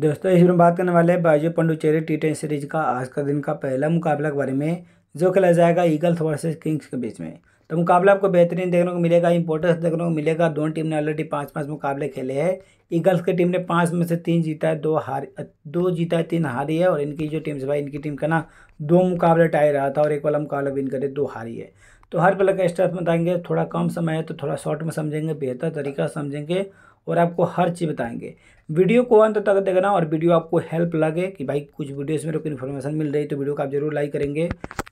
दोस्तों इस में बात करने वाले हैं Byju Puducherry T ten series का आज का दिन का पहला मुकाबला के बारे में जो खेला जाएगा ईगल्स वर्सेस किंग्स के बीच में तो मुकाबला आपको बेहतरीन देखने को मिलेगा इंपोर्टेंस देखने को मिलेगा दोनों टीम ने ऑलरेडी पाँच पाँच मुकाबले खेले हैं ईगल्स की टीम ने पाँच में से तीन जीता है दो हार दो जीता है तीन हारी है और इनकी जो टीम से भाई इनकी टीम का ना दो मुकाबले टाई रहा था और एक वाला मुकाबला विन करे दो हारी है तो हर पल का स्टेप बताएंगे थोड़ा कम समय है तो थोड़ा शॉर्ट में समझेंगे बेहतर तरीका समझेंगे और आपको हर चीज़ बताएंगे वीडियो को अंत तक देखना और वीडियो आपको हेल्प लगे कि भाई कुछ वीडियोस में रुक इन्फॉर्मेशन मिल रही तो वीडियो को आप जरूर लाइक करेंगे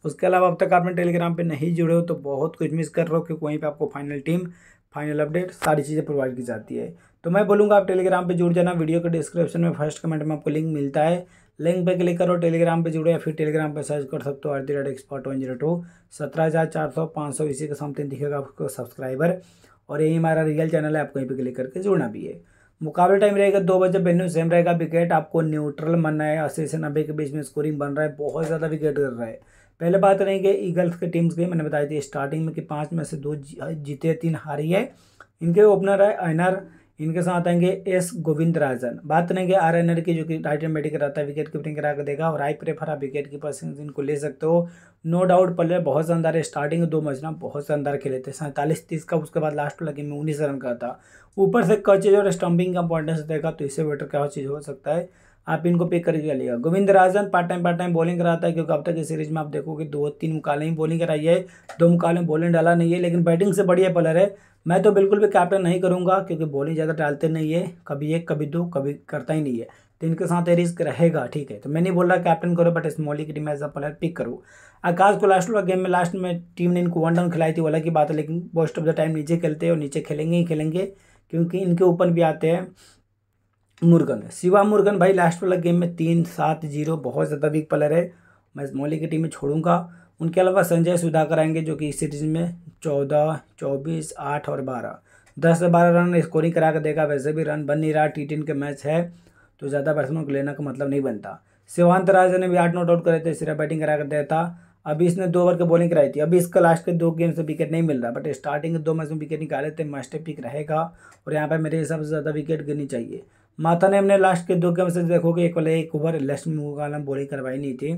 उसके अलावा अब तक आपने टेलीग्राम पे नहीं जुड़े हो तो बहुत कुछ मिस कर रहे हो क्योंकि वहीं पे आपको फाइनल टीम फाइनल अपडेट सारी चीज़ें प्रोवाइड की जाती है तो मैं बोलूँगा आप टेलीग्राम पर जुड़ जाना वीडियो के डिस्क्रिप्शन में फर्स्ट कमेंट में आपको लिंक मिलता है लिंक पे क्लिक करो टेलीग्राम पे जुड़े या फिर टेलीग्राम पर सर्च कर सकते हो at the rate expert one zero two सत्रह हज़ार चार सौ पाँच सौ इसी के समथिंग दिखेगा आपको सब्सक्राइबर और यही हमारा रियल चैनल है आपको यहीं पर क्लिक करके जुड़ना भी है मुकाबला टाइम रहेगा दो बजे वेन्यू सेम रहेगा विकेट आपको न्यूट्रल बनना है अस्सी से नब्बे के बीच में स्कोरिंग बन रहा है बहुत ज़्यादा विकेट कर रहा है पहले बात करेंगे ईगल्स के टीम्स की मैंने बताई थी स्टार्टिंग में कि पाँच में से दो जीते तीन हारी है इनके ओपनर है आइनर इनके साथ आएंगे एस गोविंद राजन बात करेंगे आर एन की जो कि राइट एंड बैटिंग कराता है विकेट कीपिंग करा कर देगा और आई प्रेफर आप विकेट कीपर सिंह जिनको ले सकते हो नो डाउट प्लेयर बहुत शानदार है स्टार्टिंग दो मैच ना बहुत शानदार खेले थे सैंतालीस तीस का उसके बाद लास्ट लगे में उन्नीस रन का था ऊपर से कचेज और स्टम्पिंग का इंपॉर्टेंस देगा तो इससे बेटर क्या चीज़ हो सकता है आप इनको पिक करके लिया Govind Rajan part time part time bowling कराता है क्योंकि अब तक इस सीरीज में आप देखोगे दो तीन मुकाले ही बॉलिंग कराई है दो मुकाले में बॉलिंग डाला नहीं है लेकिन बैटिंग से बढ़िया पलर है मैं तो बिल्कुल भी कैप्टन नहीं करूँगा क्योंकि बॉलिंग ज़्यादा डालते नहीं है कभी एक कभी दो कभी करता ही नहीं है तो इनके साथ ये रिस्क रहेगा ठीक है तो मैं नहीं बोल रहा कैप्टन करो बट स्मॉली की team as a player pick करो आकाश को लास्ट वाला गेम में लास्ट में टीम ने इनको वन डाउन खिलाई थी वाला की बात है लेकिन मोस्ट ऑफ द टाइम नीचे खेलते हैं और नीचे खेलेंगे ही खेलेंगे क्योंकि इनके ऊपर भी आते हैं मुर्गन शिवा मुर्गन भाई लास्ट वाला गेम में तीन सात जीरो बहुत ज़्यादा वीक प्लेयर है मैं मोली की टीम में छोड़ूंगा उनके अलावा संजय सुधाकर आएंगे जो कि इस सीरीज में चौदह चौबीस आठ और बारह दस से बारह रन स्कोरिंग करा कर देगा वैसे भी रन बन नहीं रहा टी के मैच है तो ज़्यादा बैट्समैन को लेना का मतलब नहीं बनता शिवान्त राजा ने भी आठ नॉट आउट करे थे सिर्फ बैटिंग करा कर दिया था अभी इसने दो ओवर की बॉलिंग कराई थी अभी इसका लास्ट के दो गेम से विकेट नहीं मिल रहा बट स्टार्टिंग के दो मैच में विकेट निकाले थे मास्टर पिक रहेगा और यहाँ पर मेरे हिसाब से ज़्यादा विकेट गिरनी चाहिए माता ने हमने लास्ट के दो के मैसेज देखोगे एक वाले एक ओवर लेस्ट में मुकालम बॉलिंग करवाई नहीं थी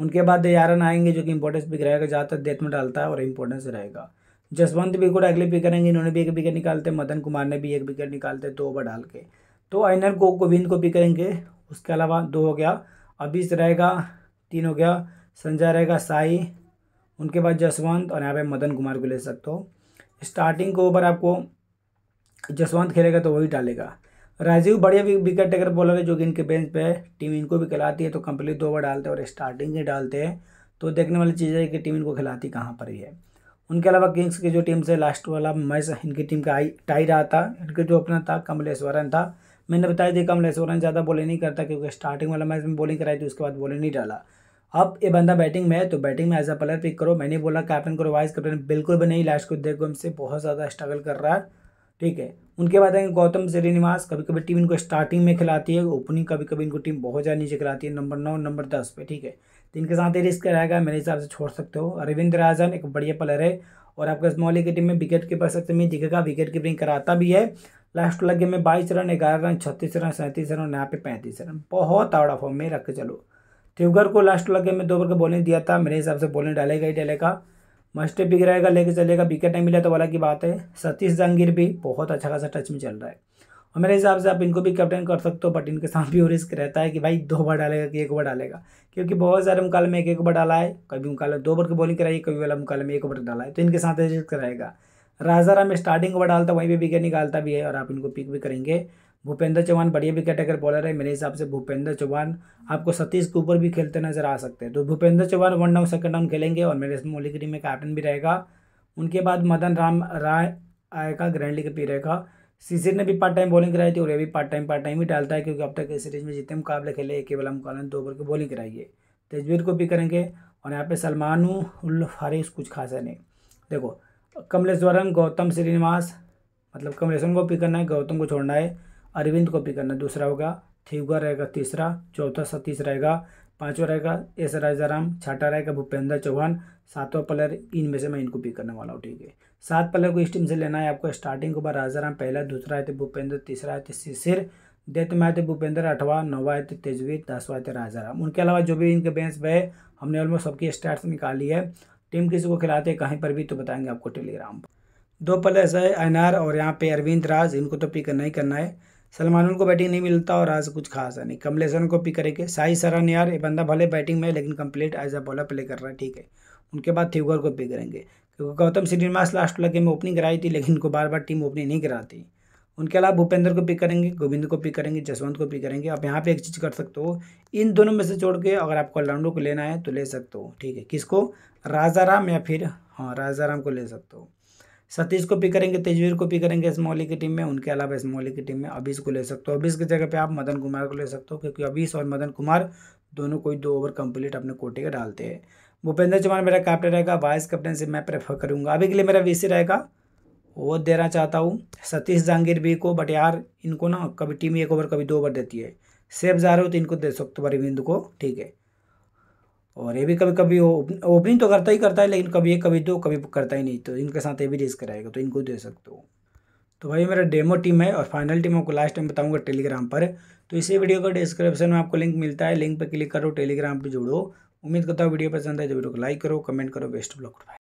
उनके बाद यारन आएंगे जो कि इंपॉर्टेंस पिक रहेगा ज़्यादातर डेथ में डालता है और इम्पोर्टेंस रहेगा जसवंत भी को अगले पिक करेंगे इन्होंने भी एक विकेट निकालते मदन कुमार ने भी एक विकेट निकालते दो ओवर डाल के तो आइनर को गोविंद को पिक करेंगे उसके अलावा दो हो गया अबीस रहेगा तीन हो गया संजय रहेगा साई उनके बाद जसवंत और यहाँ पे मदन कुमार को ले सकते हो स्टार्टिंग के ओवर आपको जसवंत खेलेगा तो वही डालेगा राजीव बढ़िया विकेट टेकर बॉलर है जो कि इनके बेंच पे है टीम इनको भी खिलाती है तो कंप्लीट दो ओवर डालते हैं और स्टार्टिंग ही डालते हैं तो देखने वाली चीज़ है कि टीम इनको खिलाती कहाँ पर ही है उनके अलावा किंग्स की जो टीम से लास्ट वाला मैच इनकी टीम का आई टाई रहा था इनके जो अपना था कमलेश्वरन था मैंने बताया था कमलेश्वरन ज़्यादा बॉलिंग नहीं करता क्योंकि स्टार्टिंग वाला मैच में बॉलिंग कराई थी उसके बाद बॉलिंग नहीं डाला अब ये बंदा बैटिंग में है तो बैटिंग में एज अ प्लेयर पिक करो मैंने बोला कैप्टन को वाइस कैप्टन बिल्कुल भी नहीं लास्ट को देखो हमसे बहुत ज़्यादा स्ट्रगल कर रहा है ठीक है उनके बाद आएंगे गौतम श्रीनिवास कभी कभी टीम इनको स्टार्टिंग में खिलाती है ओपनिंग कभी कभी इनको टीम बहुत ज़्यादा नीचे खिलाती है नंबर नौ नंबर दस पे ठीक है तो इनके साथ ही रिस्क रहेगा मेरे हिसाब से छोड़ सकते हो अरविंद राजन एक बढ़िया प्लेयर है और आपका स्मॉली की टीम में विकेट कीपर सकते में दिखेगा विकेट कीपिंग कराता भी है लास्ट वाला गेम में बाईस रन ग्यारह रन छत्तीस रन सैंतीस रन यहाँ पे पैंतीस रन बहुत आवड़ा फॉर्म में रख के चलो त्युगर को लास्ट वाला गेम में दो ओवर का बॉलिंग दिया था मेरे हिसाब से बॉलिंग डालेगा ही डालेगा मस्ट बिग रहेगा लेके चलेगा विकेट नहीं मिला तो वाला की बात है सतीश जहांगीर भी बहुत अच्छा खासा टच में चल रहा है और मेरे हिसाब से आप इनको भी कैप्टन कर सकते हो बट इनके साथ भी वो रिस्क रहता है कि भाई दो बार डालेगा कि एक बार डालेगा क्योंकि बहुत सारे मुकाल में एक एक बार डाला है कभी मुकाबले दो बार की बॉलिंग कराई कभी वाला मुकाल में एक बार डाला है तो इनके साथ रिस्क रहेगा राजा राम स्टार्टिंग ओवर डालता वहीं पर विकेट निकालता भी है और आप इनको पिक भी करेंगे भूपेंद्र चौहान बढ़िया विकेट अगर बॉलर है मेरे हिसाब से भूपेंद्र चौहान आपको सतीश के ऊपर भी खेलते नजर आ सकते हैं तो Bhupendra Chauhan one down second down खेलेंगे और मेरे मोली टीम में कैप्टन भी रहेगा उनके बाद मदन राम राय आएगा ग्रैंड लीग भी रहेगा सीसीर ने भी पार्ट टाइम बॉलिंग कराई थी और ये भी पार्ट टाइम पार्ट टाइम ही डालता है क्योंकि अब तक इस सीरीज में जितने मुकाबले खेले एक केवल हम कॉलन दो ओवर की बॉलिंग कराई है तेजवीर को भी करेंगे और यहाँ पे सलमान उल कुछ कुछ है नहीं देखो कमलेश्वरम गौतम श्रीनिवास मतलब कमलेश्वरम को पिक करना है गौतम को छोड़ना है अरविंद कॉपी करना दूसरा होगा थियुगा रहेगा तीसरा चौथा सतीश रहेगा पांचवा रहेगा एस राजाराम छठा रहेगा भूपेंद्र चौहान सातवां प्लेयर इनमें से मैं इनको पिक करने वाला हूँ ठीक है सात प्लेयर को इस टीम से लेना है आपको स्टार्टिंग के बाद राजाराम पहला दूसरा आए थे भूपेंद्र तीसरा आए थे शिशिर डेथ में आए थे भूपेंद्र अठवा नौवा आए थे तेजवीर दसवा आए थे राजाराम उनके अलावा जो भी इनके बेंच पे हमने ऑलमोस्ट सबकी स्टार्ट निकाली है टीम किसी को खिलाते हैं कहीं पर भी तो बताएंगे आपको टेलीग्राम पर दो प्लेयर्स है अनार और यहाँ पे अरविंद राज इनको तो पिक नहीं करना है सलमान को बैटिंग नहीं मिलता और आज कुछ खास नहीं कमलेश को पिक करेंगे साई सरन यार ये बंदा भले बैटिंग में लेकिन complete as a bowler play कर रहा है ठीक है उनके बाद थ्यूगर को पिक करेंगे क्योंकि गौतम श्रीनिवास लास्ट लगे में ओपनिंग कराई थी लेकिन इनको बार बार टीम ओपनिंग नहीं कराती उनके अलावा भूपेंद्र को पिक करेंगे गोविंद को पिक करेंगे जसवंत को पिक करेंगे आप यहाँ पे एक चीज़ कर सकते हो इन दोनों में से छोड़ के अगर आपको ऑलराउंडर को लेना है तो ले सकते हो ठीक है किसको राजा राम या फिर हाँ राजा राम को ले सकते हो सतीश को पिक करेंगे तेजवीर को पिक करेंगे स्मॉली की टीम में उनके अलावा स्मॉली की टीम में अबीस को ले सकते हो अबीस की जगह पे आप मदन कुमार को ले सकते हो क्योंकि अबीस और मदन कुमार दोनों कोई दो ओवर कंप्लीट अपने कोटे के डालते हैं भूपेंद्र चौहान मेरा कैप्टन रहेगा वाइस कैप्टनशिप मैं प्रेफर करूँगा अभी के लिए मेरा वी रहेगा वो देना चाहता हूँ सतीश जहांगीर भी को बट यार इनको ना कभी टीम एक ओवर कभी दो ओवर देती है सेफ जा रहे हो तो इनको दे सकते हो अरविंद को ठीक है और ये भी कभी कभी ओपनिंग तो करता ही करता है लेकिन कभी एक कभी दो कभी करता ही नहीं तो इनके साथ ये भी रेस कराएगा तो इनको दे सकते हो तो भाई मेरा डेमो टीम है और फाइनल टीम आपको लास्ट टाइम बताऊंगा टेलीग्राम पर तो इसी वीडियो का डिस्क्रिप्शन में आपको लिंक मिलता है लिंक पर क्लिक करो टेलीग्राम पर जोड़ो उम्मीद करता हूँ वीडियो पसंद है तो वीडियो को लाइक करो कमेंट करो बेस्ट ब्लॉक